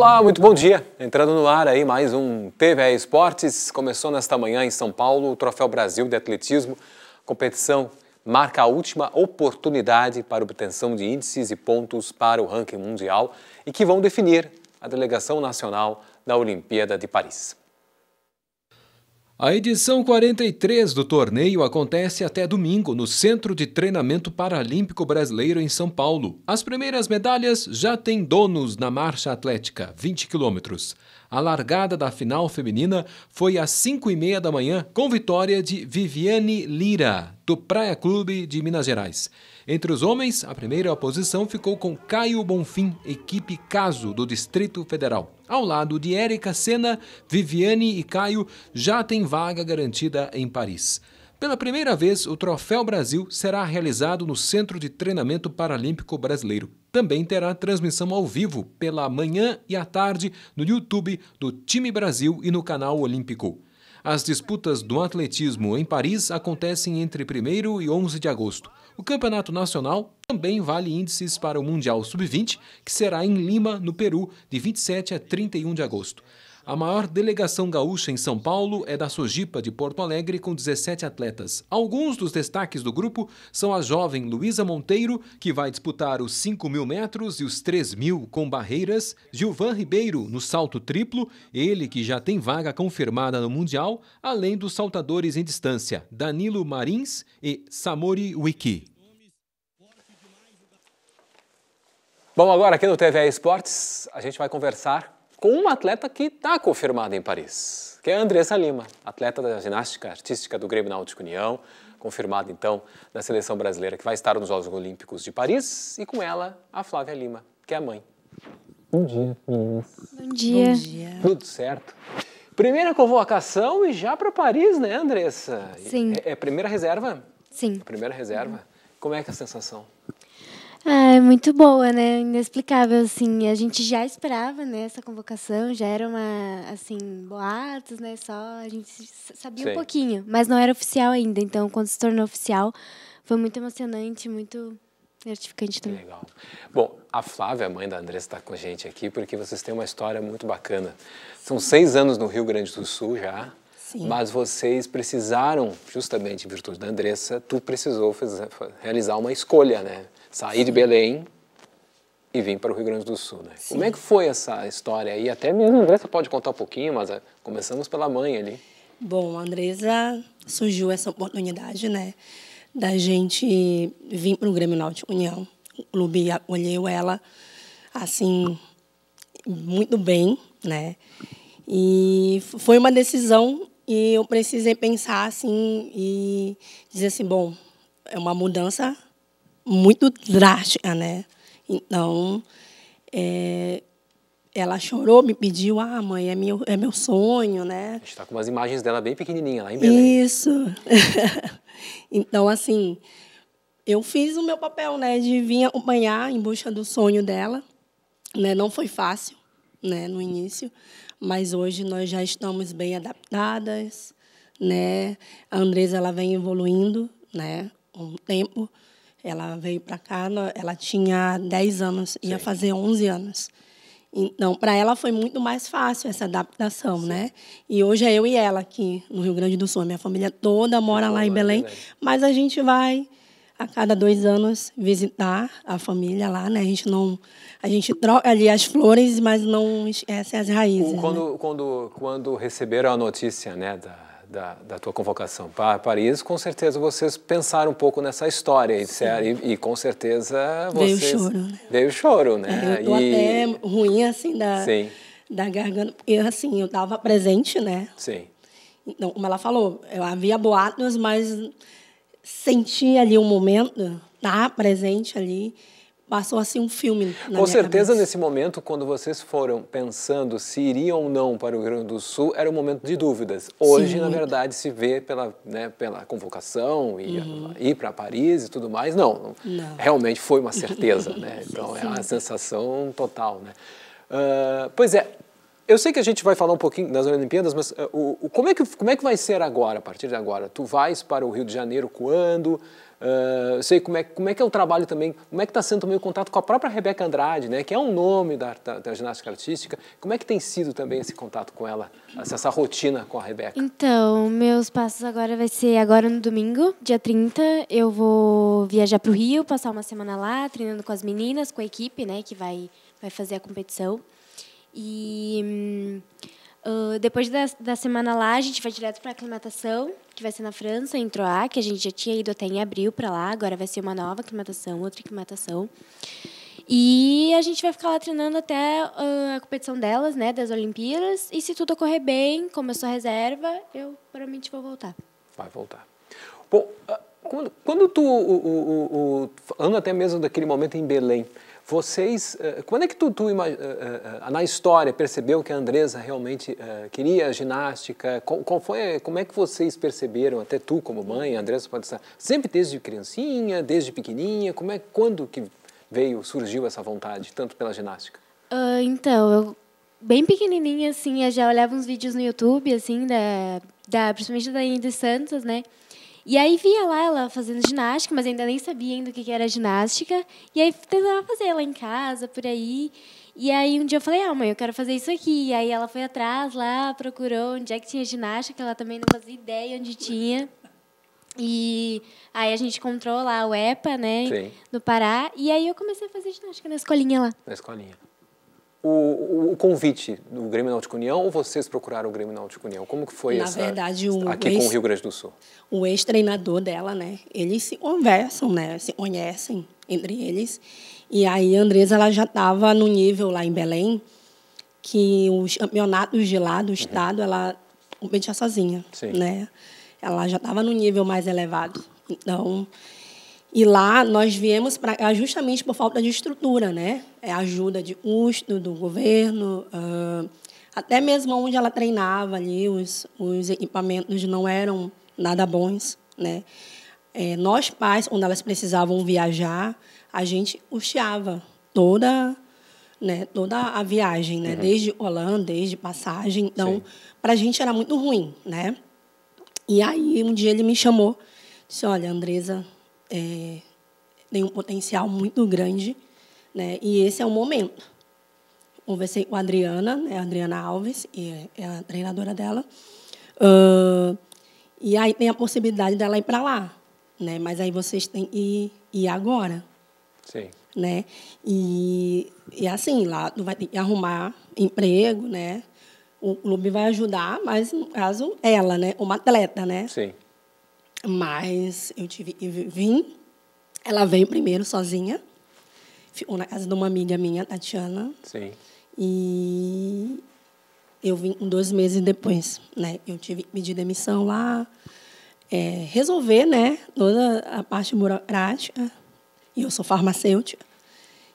Olá, muito bom dia. Entrando no ar aí mais um TVE Esportes. Começou nesta manhã em São Paulo o Troféu Brasil de Atletismo. A competição marca a última oportunidade para obtenção de índices e pontos para o ranking mundial e que vão definir a delegação nacional da Olimpíada de Paris. A edição 43 do torneio acontece até domingo no Centro de Treinamento Paralímpico Brasileiro em São Paulo. As primeiras medalhas já têm donos na marcha atlética, 20 quilômetros. A largada da final feminina foi às 5 e meia da manhã, com vitória de Viviane Lira, do Praia Clube de Minas Gerais. Entre os homens, a primeira posição ficou com Caio Bonfim, equipe Caso, do Distrito Federal. Ao lado de Érica Senna, Viviane e Caio já têm vaga garantida em Paris. Pela primeira vez, o Troféu Brasil será realizado no Centro de Treinamento Paralímpico Brasileiro. Também terá transmissão ao vivo pela manhã e à tarde no YouTube do Time Brasil e no canal Olímpico. As disputas do atletismo em Paris acontecem entre 1 e 11 de agosto. O Campeonato Nacional também vale índices para o Mundial Sub-20, que será em Lima, no Peru, de 27 a 31 de agosto. A maior delegação gaúcha em São Paulo é da Sojipa de Porto Alegre, com 17 atletas. Alguns dos destaques do grupo são a jovem Luísa Monteiro, que vai disputar os 5 mil metros e os 3 mil com barreiras, Gilvan Ribeiro no salto triplo, ele que já tem vaga confirmada no Mundial, além dos saltadores em distância, Danilo Marins e Samori Wiki. Bom, agora aqui no TV Esportes, a gente vai conversar com uma atleta que está confirmada em Paris, que é a Andressa Lima, atleta da ginástica artística do Grêmio Náutico União, confirmada então na seleção brasileira, que vai estar nos Jogos Olímpicos de Paris, e com ela a Flávia Lima, que é a mãe. Bom dia, meninas. Bom dia. Bom dia. Tudo certo? Primeira convocação e já para Paris, né, Andressa? Sim. É, é primeira reserva? Sim. A primeira reserva. Como é que é a sensação? Ah, é muito boa, né? Inexplicável, assim. A gente já esperava né, essa convocação, já era uma, assim, boatos, né? Só a gente sabia Sim. um pouquinho, mas não era oficial ainda. Então, quando se tornou oficial, foi muito emocionante, muito Certificante também. Legal. Bom, a Flávia, a mãe da Andressa, está com a gente aqui porque vocês têm uma história muito bacana. São seis anos no Rio Grande do Sul já, Sim. mas vocês precisaram, justamente em virtude da Andressa, tu precisou fazer, realizar uma escolha, né? saí de Belém e vim para o Rio Grande do Sul. Né? Como é que foi essa história aí? Até mesmo a Andressa pode contar um pouquinho, mas eh, começamos pela mãe ali. Bom, Andresa, surgiu essa oportunidade, né, da gente vir para o Grêmio Náutico União. O clube acolheu ela, assim, muito bem, né, e foi uma decisão e eu precisei pensar, assim, e dizer assim, bom, é uma mudança muito drástica, né? Então, é, ela chorou, me pediu, ah, mãe, é meu, é meu sonho, né? A gente está com umas imagens dela bem pequenininha lá em Belém. Isso. então, assim, eu fiz o meu papel, né, de vir acompanhar em busca do sonho dela, né? Não foi fácil, né, no início, mas hoje nós já estamos bem adaptadas, né? A Andresa ela vem evoluindo, né, com o tempo. Ela veio para cá, ela tinha 10 anos, Sim. ia fazer 11 anos. Então, para ela foi muito mais fácil essa adaptação, Sim. né? E hoje é eu e ela aqui no Rio Grande do Sul. Minha família toda mora lá em Belém, Belém, mas a gente vai a cada dois anos visitar a família lá, né? A gente não, a gente troca ali as flores, mas não esquece as raízes. Quando, né? quando, quando receberam a notícia, né, da da, da tua convocação para Paris, com certeza vocês pensaram um pouco nessa história e, disseram, e, e com certeza vocês... Veio choro, né? Veio choro, né? É, eu e... até ruim, assim, da, Sim. da garganta. Eu, assim, eu estava presente, né? Sim. Então, como ela falou, eu havia boatos, mas senti ali um momento, tá presente ali passou assim um filme na Com certeza, cabeça. nesse momento, quando vocês foram pensando se iriam ou não para o Rio Grande do Sul, era um momento de dúvidas. Hoje, Sim, na verdade, se vê pela, né, pela convocação e uhum. ir para Paris e tudo mais, não, não. Realmente foi uma certeza, né? Então, é Sim. é uma sensação total, né? Uh, pois é, eu sei que a gente vai falar um pouquinho das Olimpíadas, mas uh, o, o, como, é que, como é que vai ser agora, a partir de agora? Tu vais para o Rio de Janeiro quando? Ah, sei como é, como é que é o trabalho também, como é que está sendo também o contato com a própria Rebeca Andrade, né, que é um nome da, da, da, ginástica artística. Como é que tem sido também esse contato com ela, essa, essa rotina com a Rebeca? Então, meus passos agora vai ser agora no domingo, dia 30, eu vou viajar para o Rio, passar uma semana lá, treinando com as meninas, com a equipe, né, que vai, vai fazer a competição. E... Hum, Uh, depois da, da semana lá, a gente vai direto para a aclimatação, que vai ser na França, em Troyes, que a gente já tinha ido até em abril para lá, agora vai ser uma nova aclimatação, outra aclimatação. E a gente vai ficar lá treinando até uh, a competição delas, né, das Olimpíadas. E se tudo correr bem, como eu sou reserva, eu provavelmente vou voltar. Vai voltar. Bom, ah, quando, quando tu, o, o, o, falando até mesmo daquele momento em Belém, vocês, eh, quando é que tu, tu, eh, eh, na história percebeu que a Andresa realmente queria ginástica? Qual, foi, como é que vocês perceberam, até tu como mãe, a Andresa pode estar, sempre desde criancinha, desde pequenininha, como é, quando que veio, surgiu essa vontade, tanto pela ginástica? Uh, então, eu bem pequenininha, assim, eu já olhava uns vídeos no YouTube, assim, da, da principalmente da Indy Santos, né? E aí via lá ela fazendo ginástica, mas ainda nem sabia ainda o que era ginástica. E aí tentava fazer lá em casa, por aí. E aí um dia eu falei, ah, mãe, eu quero fazer isso aqui. E aí ela foi atrás lá, procurou onde é que tinha ginástica, que ela também não fazia ideia onde tinha. E aí a gente encontrou lá o EPA, né, Sim. no Pará. E aí eu comecei a fazer ginástica na escolinha lá. Na escolinha o, o, convite do Grêmio Náutico União ou vocês procuraram o Grêmio Náutico União? Como que foi Na essa, verdade, o aqui ex, com o Rio Grande do Sul? O ex-treinador dela, né? Eles se conversam, né? Se conhecem entre eles. E aí a Andresa ela já estava no nível lá em Belém que os campeonatos de lá do uhum. estado uhum. ela competia sozinha, Sim. né? Ela já estava no nível mais elevado. Então, e lá nós viemos pra, é justamente por falta de estrutura, né? É ajuda de custo do governo, uh, até mesmo onde ela treinava ali, os, os equipamentos não eram nada bons, né? É, nós pais, quando elas precisavam viajar, a gente custeava toda, né, toda a viagem, né? Uhum. Desde Holanda, desde passagem. Então, para a gente era muito ruim, né? E aí, um dia ele me chamou, disse, olha, Andresa, é, tem um potencial muito grande, né? E esse é o momento. Conversei com a Adriana, né? a Adriana Alves, e é, é a treinadora dela. Uh, e aí tem a possibilidade dela ir para lá, né? Mas aí vocês têm que ir, agora. Sim. Né? E, e assim, lá tu vai ter que arrumar emprego, né? O clube vai ajudar, mas no caso ela, né? Uma atleta, né? Sim. Mas eu tive, eu vim, ela veio primeiro sozinha, ficou na casa de uma amiga minha, Tatiana. Sim. E eu vim dois meses depois, né? Eu tive que pedir demissão lá, é, resolver, né? Toda a parte burocrática. E eu sou farmacêutica.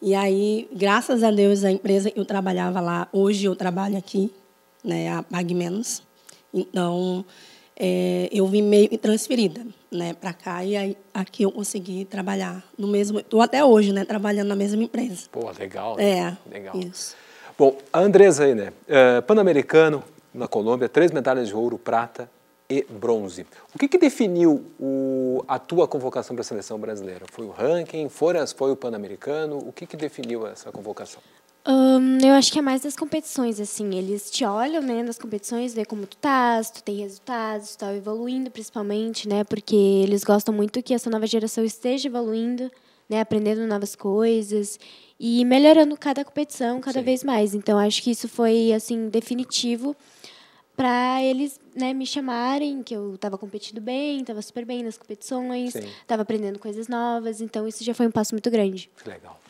E aí, graças a Deus, a empresa que eu trabalhava lá, hoje eu trabalho aqui, né? A Pague Menos. Então, é, eu vim meio transferida né, para cá e aí, aqui eu consegui trabalhar no mesmo. Estou até hoje né, trabalhando na mesma empresa. Pô, legal. Né? É. Legal. Isso. Bom, a Andresa aí, né? É, Pan-americano na Colômbia, três medalhas de ouro, prata e bronze. O que, que definiu o, a tua convocação para a seleção brasileira? Foi o ranking? Foi, foi o Pan-Americano? O que, que definiu essa convocação? eu acho que é mais das competições, assim. Eles te olham, né, nas competições, vê como tu tá, se tu tem resultados, se tu tá evoluindo, principalmente, né? Porque eles gostam muito que essa nova geração esteja evoluindo, né? Aprendendo novas coisas e melhorando cada competição cada Sim. vez mais. Então, acho que isso foi, assim, definitivo para eles né, me chamarem, que eu estava competindo bem, estava super bem nas competições, estava aprendendo coisas novas, então isso já foi um passo muito grande. Legal.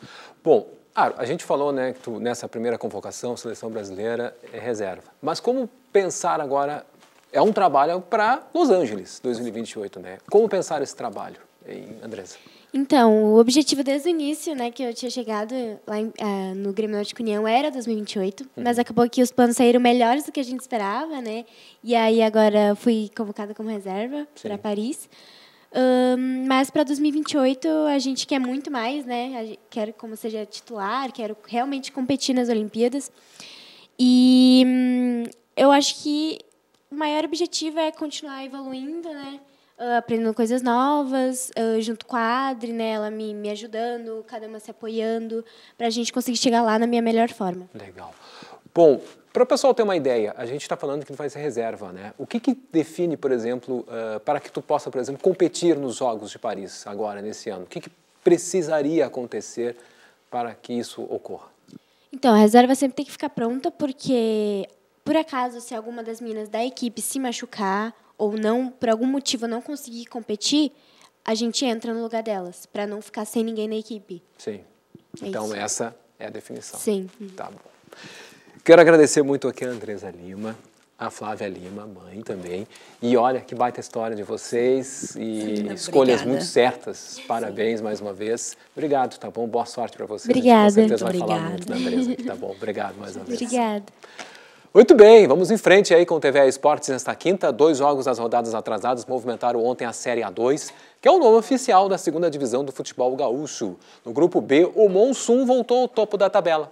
Bom, ah, a gente falou né, que tu, nessa primeira convocação, seleção brasileira é reserva. Mas como pensar agora? É um trabalho para Los Angeles, 2028, né? Como pensar esse trabalho, em Andressa? Então, o objetivo desde o início, né, que eu tinha chegado lá em, uh, no Grêmio Náutico União era 2028, uhum. mas acabou que os planos saíram melhores do que a gente esperava, né? E aí agora fui convocada como reserva para Paris. Um, mas para 2028 a gente quer muito mais, né? Quero como seja é titular, quero realmente competir nas Olimpíadas. E hum, eu acho que o maior objetivo é continuar evoluindo, né? Uh, aprendendo coisas novas, uh, junto com a Adri, né? Ela me, me ajudando, cada uma se apoiando, para a gente conseguir chegar lá na minha melhor forma. Legal. Bom, para o pessoal ter uma ideia, a gente está falando que tu faz reserva, né? O que, que define, por exemplo, uh, para que tu possa, por exemplo, competir nos Jogos de Paris agora, nesse ano? O que, que precisaria acontecer para que isso ocorra? Então, a reserva sempre tem que ficar pronta, porque, por acaso, se alguma das meninas da equipe se machucar ou não, por algum motivo, não conseguir competir, a gente entra no lugar delas, para não ficar sem ninguém na equipe. Sim. É então, isso. essa é a definição. Sim. Tá bom. Quero agradecer muito aqui a Andresa Lima, a Flávia Lima, mãe também. E olha que baita história de vocês e escolhas muito certas. Parabéns mais uma vez. Obrigado, tá bom? Boa sorte para vocês. Obrigada. com certeza vai Obrigada. falar muito da Andresa aqui, tá bom? Obrigado mais uma vez. Obrigada. Muito bem, vamos em frente aí com o TV Esportes nesta quinta. Dois jogos das rodadas atrasadas movimentaram ontem a Série A2, que é o nome oficial da segunda divisão do futebol gaúcho. No grupo B, o Monsum voltou ao topo da tabela.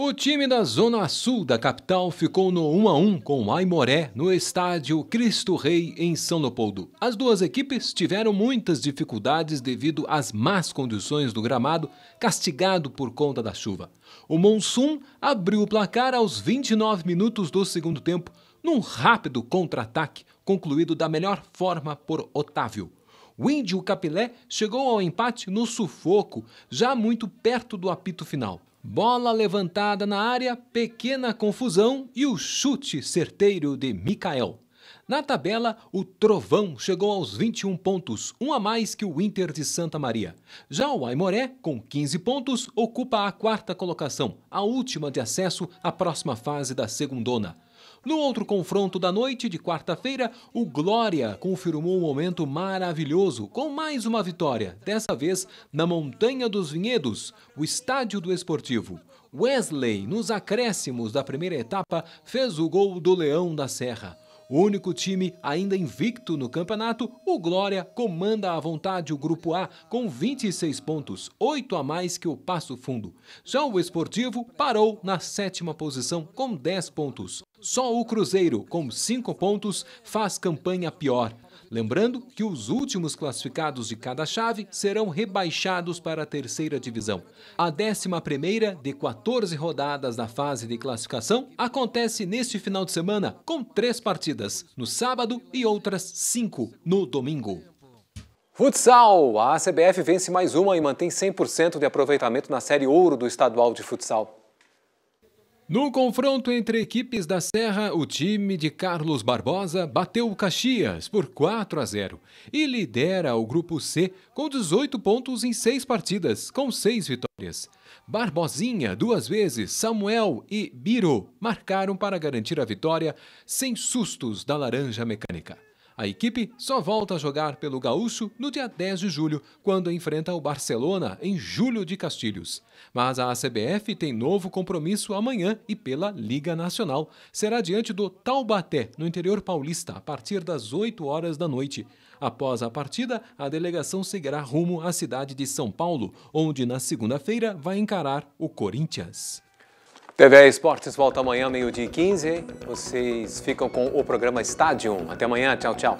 O time da Zona Sul da capital ficou no 1 a 1 com o Aimoré no estádio Cristo Rei em São Leopoldo. As duas equipes tiveram muitas dificuldades devido às más condições do gramado, castigado por conta da chuva. O Monsum abriu o placar aos 29 minutos do segundo tempo, num rápido contra-ataque concluído da melhor forma por Otávio. O índio Capilé chegou ao empate no sufoco, já muito perto do apito final. Bola levantada na área, pequena confusão e o chute certeiro de Mikael. Na tabela, o Trovão chegou aos 21 pontos, um a mais que o Inter de Santa Maria. Já o Aimoré, com 15 pontos, ocupa a quarta colocação, a última de acesso à próxima fase da segundona. No outro confronto da noite de quarta-feira, o Glória confirmou um momento maravilhoso com mais uma vitória, dessa vez na Montanha dos Vinhedos, o estádio do Esportivo. Wesley, nos acréscimos da primeira etapa, fez o gol do Leão da Serra. O único time ainda invicto no campeonato, o Glória comanda à vontade o Grupo A com 26 pontos, 8 a mais que o Passo Fundo. Já o Esportivo parou na sétima posição com 10 pontos. Só o Cruzeiro, com cinco pontos, faz campanha pior. Lembrando que os últimos classificados de cada chave serão rebaixados para a terceira divisão. A 11 primeira de 14 rodadas da fase de classificação acontece neste final de semana, com três partidas, no sábado e outras cinco no domingo. Futsal! A ACBF vence mais uma e mantém 100% de aproveitamento na Série Ouro do Estadual de Futsal. No confronto entre equipes da Serra, o time de Carlos Barbosa bateu o Caxias por 4 a 0 e lidera o grupo C com 18 pontos em 6 partidas, com 6 vitórias. Barbosinha duas vezes, Samuel e Biro marcaram para garantir a vitória sem sustos da laranja mecânica. A equipe só volta a jogar pelo Gaúcho no dia 10 de julho, quando enfrenta o Barcelona em julho de Castilhos. Mas a CBF tem novo compromisso amanhã e pela Liga Nacional. Será diante do Taubaté, no interior paulista, a partir das 8 horas da noite. Após a partida, a delegação seguirá rumo à cidade de São Paulo, onde na segunda-feira vai encarar o Corinthians. TV Esportes volta amanhã, meio-dia 15. Vocês ficam com o programa Estádio. Até amanhã, tchau, tchau.